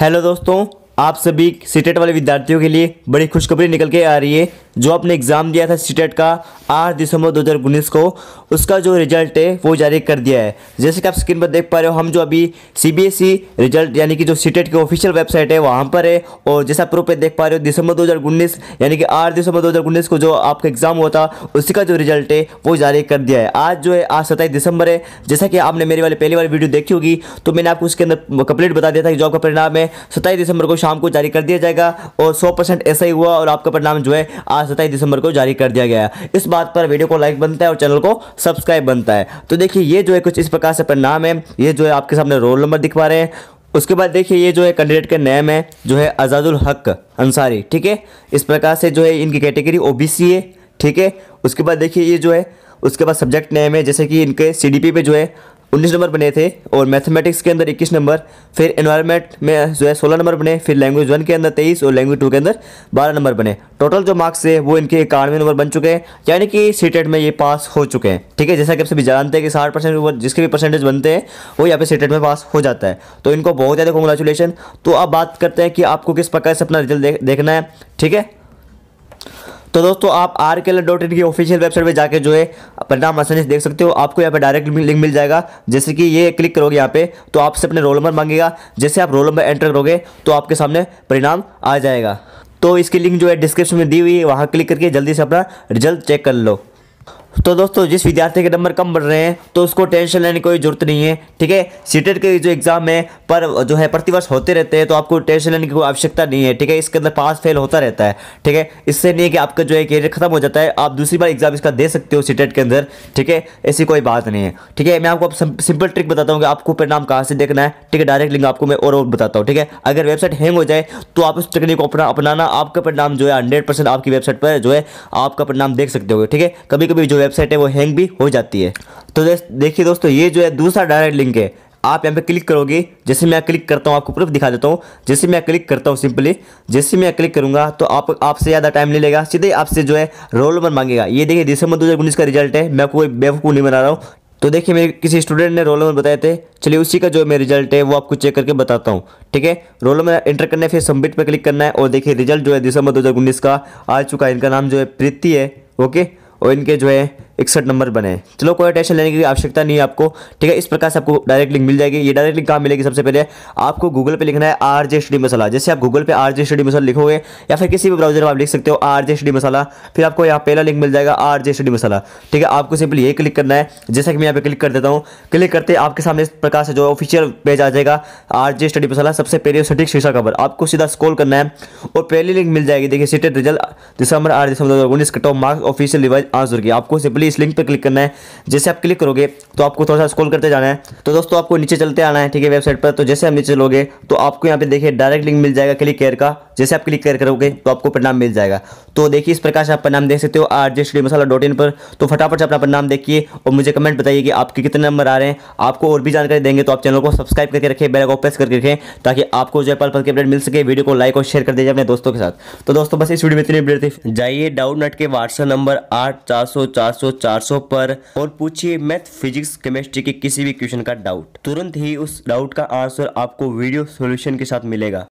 hello दोस्तों आप सभी सीटेट वाले विद्यार्थियों के लिए बड़ी खुशखबरी निकल के आ रही है जो आपने एग्ज़ाम दिया था सीटेट e का आठ दिसंबर दो हज़ार उन्नीस को उसका जो रिजल्ट है वो जारी कर दिया है जैसे कि आप स्क्रीन पर देख पा रहे हो हम जो अभी C B S E result यानी कि जो सीटेट e की ऑफिशियल वेबसाइट है वहाँ पर है और जैसा प्रूफ पे देख पा रहे हो दिसंबर दो हज़ार उन्नीस यानी कि आठ दिसंबर दो हज़ार उन्नीस को जो आपका एग्ज़ाम हुआ था उसी का जो रिजल्ट है वो जारी कर दिया है आज जो है आज सत्ताईस दिसंबर है जैसा कि आपने मेरे वाली पहली बार वीडियो देखी होगी तो मैंने आपको उसके अंदर कंप्लीट बता दिया था कि जो आपका परिणाम है सत्ताईस दिसंबर को शाम को जारी कर दिया जाएगा और सौ परसेंट ऐसा ही हुआ और आपका परिणाम जो है आज आज सत्ताईस दिसंबर को जारी कर दिया गया इस बात पर वीडियो को लाइक बनता है और चैनल को सब्सक्राइब बनता है तो देखिए ये जो है कुछ इस प्रकार से परिणाम है ये जो है आपके सामने रोल नंबर दिखवा रहे हैं उसके बाद देखिए ये जो है कैंडिडेट का नेम है जो है आज़ादुल हक अंसारी ठीक है इस प्रकार से जो है इनकी कैटेगरी ओबीसी है ठीक है उसके बाद देखिए ये जो है उसके बाद सब्जेक्ट नेम है जैसे कि इनके सीडीपी पे जो है उन्नीस नंबर बने थे और मैथमेटिक्स के अंदर इक्कीस नंबर फिर इन्वायरमेंट में जो है सोलह नंबर बने फिर लैंग्वेज वन के अंदर तेईस और लैंग्वेज टू के अंदर बारह नंबर बने टोटल जो मार्क्स थे वो इनके इक्यानवे नंबर बन चुके हैं यानी कि सीटेट e में ये पास हो चुके हैं ठीक है जैसा कि आप सभी जानते हैं कि साठ परसेंट ऊपर जिसके भी परसेंटेज बनते हैं वो यहाँ पे सीटेट e में पास हो जाता है तो इनको बहुत ज़्यादा कॉन्ग्रेचुलेशन तो अब बात करते हैं कि आपको किस प्रकार से अपना रिजल्ट देखना है ठीक है तो दोस्तों आप आर के एल डॉट इन की ऑफिशियल वेबसाइट पर जाकर जो है परिणाम आसानी से देख सकते हो आपको यहाँ पर डायरेक्ट लिंक मिल जाएगा जैसे कि ये क्लिक करोगे यहाँ पे तो आपसे अपने रोल नंबर मांगेगा जैसे आप रोल नंबर एंटर करोगे तो आपके सामने परिणाम आ जाएगा तो इसकी लिंक जो है डिस्क्रिप्शन में दी हुई है वहाँ क्लिक करके जल्दी से अपना रिजल्ट चेक कर लो तो दोस्तों जिस विद्यार्थी के नंबर कम बढ़ रहे हैं तो उसको टेंशन लेने की कोई जरूरत नहीं है ठीक है सीटेट e के जो एग्ज़ाम है पर जो है प्रतिवर्ष होते रहते हैं तो आपको टेंशन लेने की कोई आवश्यकता नहीं है ठीक है इसके अंदर पास फेल होता रहता है ठीक है इससे नहीं है कि आपका जो है करियर खत्म हो जाता है आप दूसरी बार एग्ज़ाम इसका दे सकते हो सीटेट e के अंदर ठीक है ऐसी कोई बात नहीं है ठीक है मैं आपको सिंपल ट्रिक बताता हूँ कि आपको परिणाम कहाँ से देखना है ठीक है डायरेक्ट लिंक आपको मैं और और बताता हूँ ठीक है अगर वेबसाइट हैंग हो जाए तो आप उस टेक्निक को अपना अपनाना आपका परिणाम जो है हंड्रेड आपकी वेबसाइट पर जो है आपका परिणाम देख सकते हो ठीक है कभी कभी जो वेबसाइट है वो हैंग भी हो जाती है तो देखिए दोस्तों ये जो है दूसरा डायरेक्ट लिंक है आप यहाँ पे क्लिक करोगे जैसे मैं क्लिक करता हूँ आपको प्रूफ दिखा देता हूँ जैसे मैं क्लिक करता हूँ सिंपली जैसे मैं क्लिक करूँगा तो आप आपसे ज़्यादा टाइम नहीं ले लेगा सीधे आपसे जो है रोल नंबर मांगेगा ये देखिए दिसंबर दो का रिजल्ट है मैं कोई बेवकूफ़ नहीं बना रहा हूँ तो देखिए मेरे किसी स्टूडेंट ने रोल नंबर बताए थे चलिए उसी का जो मेरा रिजल्ट है वो आपको चेक करके बताता हूँ ठीक है रोल नंबर एंटर करना है फिर सबमिट पर क्लिक करना है और देखिए रिजल्ट जो है दिसंबर 2019 का आ चुका है इनका नाम जो है प्रीति है ओके और इनके जो है इकसठ नंबर बने चलो कोई टेंशन लेने की आवश्यकता नहीं है आपको ठीक है इस प्रकार से आपको डायरेक्ट लिंक मिल जाएगी ये डायरेक्ट लिंक कहाँ मिलेगी सबसे पहले आपको गूगल पे लिखना है आर जे स्टडी मसाला जैसे आप गूगल पे आर जे स्टडी मसाला लिखोगे या फिर किसी भी ब्राउजर में आप लिख सकते हो आर जे स्टडी मसाला फिर आपको यहाँ पहला लिंक मिल जाएगा आर जे स्टडी मसाला ठीक है आपको सिंपल ये क्लिक करना है जैसा कि मैं यहाँ पे क्लिक कर देता हूँ क्लिक करते आपके सामने इस प्रकार से जो ऑफिशियल पेज आ जाएगा आर जे स्टडी मसाला सबसे पहले सटीक शीर्षा खबर आपको सीधा स्कोल करना है और पहली लिंक मिल जाएगी देखिए सीटेड रिजल्ट दिसंबर आठ दिसंबर दो हज़ार उन्नीस cut marks official revise answer key आपको सिंपली इस लिंक पर क्लिक करना है जैसे आप क्लिक करोगे तो आपको थोड़ा सा स्कॉल करते जाना है तो दोस्तों आपको नीचे चलते आना है ठीक है वेबसाइट पर तो जैसे आप नीचे लोगे तो आपको यहाँ पे देखिए डायरेक्ट लिंक मिल जाएगा क्लिक केयर का जैसे आप क्लिक केयर करोगे तो आपको परिणाम मिल जाएगा तो देखिए इस प्रकार से आप परिणाम देख सकते हो R J study masala dot in पर तो फटाफट से अपना परिणाम देखिए और मुझे कमेंट बताइए कि आपके कितने नंबर आ रहे हैं आपको और भी जानकारी देंगे तो आप चैनल को सब्सक्राइब करके रखें बेल को प्रेस करके रखें ताकि आपको जो है पल पल के अपडेट मिल सके वीडियो को लाइक और शेयर कर दीजिए अपने दोस्तों के साथ तो दोस्तों बस इस वीडियो में इतनी अपडेट जाइए डाउट नेट के व्हाट्सअप नंबर आठ चार सौ चार सौ 400 पर और पूछिए मैथ फिजिक्स केमिस्ट्री के किसी भी क्वेश्चन का डाउट तुरंत ही उस डाउट का आंसर आपको वीडियो सोल्यूशन के साथ मिलेगा